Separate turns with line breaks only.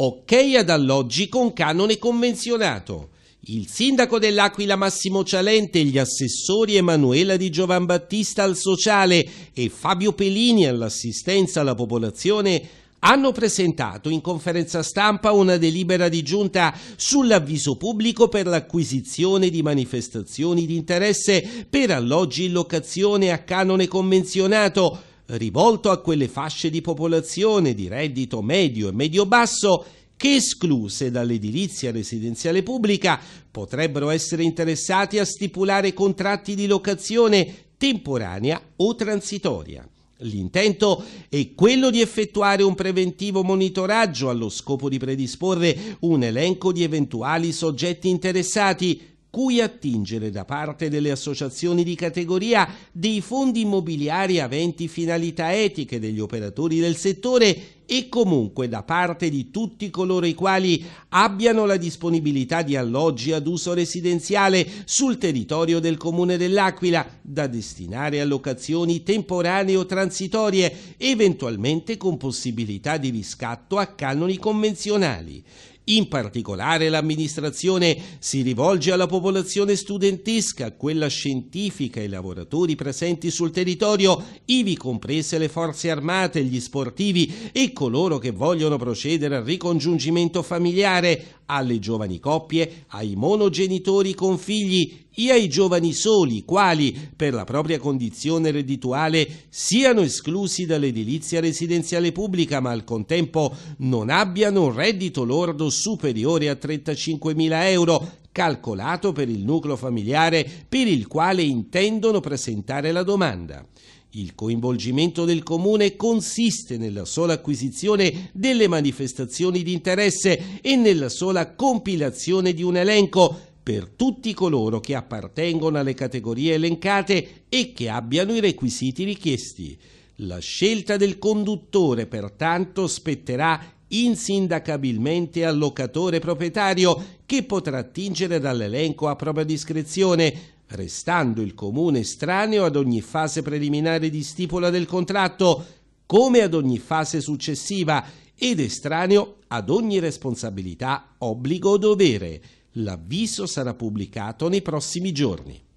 Ok ad alloggi con canone convenzionato. Il sindaco dell'Aquila Massimo Cialente, gli assessori Emanuela di Giovan Battista al sociale e Fabio Pelini all'assistenza alla popolazione hanno presentato in conferenza stampa una delibera di giunta sull'avviso pubblico per l'acquisizione di manifestazioni di interesse per alloggi in locazione a canone convenzionato rivolto a quelle fasce di popolazione di reddito medio e medio-basso che escluse dall'edilizia residenziale pubblica potrebbero essere interessati a stipulare contratti di locazione temporanea o transitoria. L'intento è quello di effettuare un preventivo monitoraggio allo scopo di predisporre un elenco di eventuali soggetti interessati cui attingere da parte delle associazioni di categoria dei fondi immobiliari aventi finalità etiche degli operatori del settore e comunque da parte di tutti coloro i quali abbiano la disponibilità di alloggi ad uso residenziale sul territorio del Comune dell'Aquila da destinare a locazioni temporanee o transitorie, eventualmente con possibilità di riscatto a canoni convenzionali. In particolare l'amministrazione si rivolge alla popolazione studentesca, quella scientifica e lavoratori presenti sul territorio, ivi comprese le forze armate, gli sportivi e coloro che vogliono procedere al ricongiungimento familiare, alle giovani coppie, ai monogenitori con figli e ai giovani soli, quali, per la propria condizione reddituale, siano esclusi dall'edilizia residenziale pubblica, ma al contempo non abbiano un reddito lordo superiore a 35.000 euro, calcolato per il nucleo familiare per il quale intendono presentare la domanda. Il coinvolgimento del Comune consiste nella sola acquisizione delle manifestazioni di interesse e nella sola compilazione di un elenco per tutti coloro che appartengono alle categorie elencate e che abbiano i requisiti richiesti. La scelta del conduttore pertanto spetterà insindacabilmente al locatore proprietario che potrà attingere dall'elenco a propria discrezione restando il comune estraneo ad ogni fase preliminare di stipula del contratto, come ad ogni fase successiva, ed estraneo ad ogni responsabilità, obbligo o dovere. L'avviso sarà pubblicato nei prossimi giorni.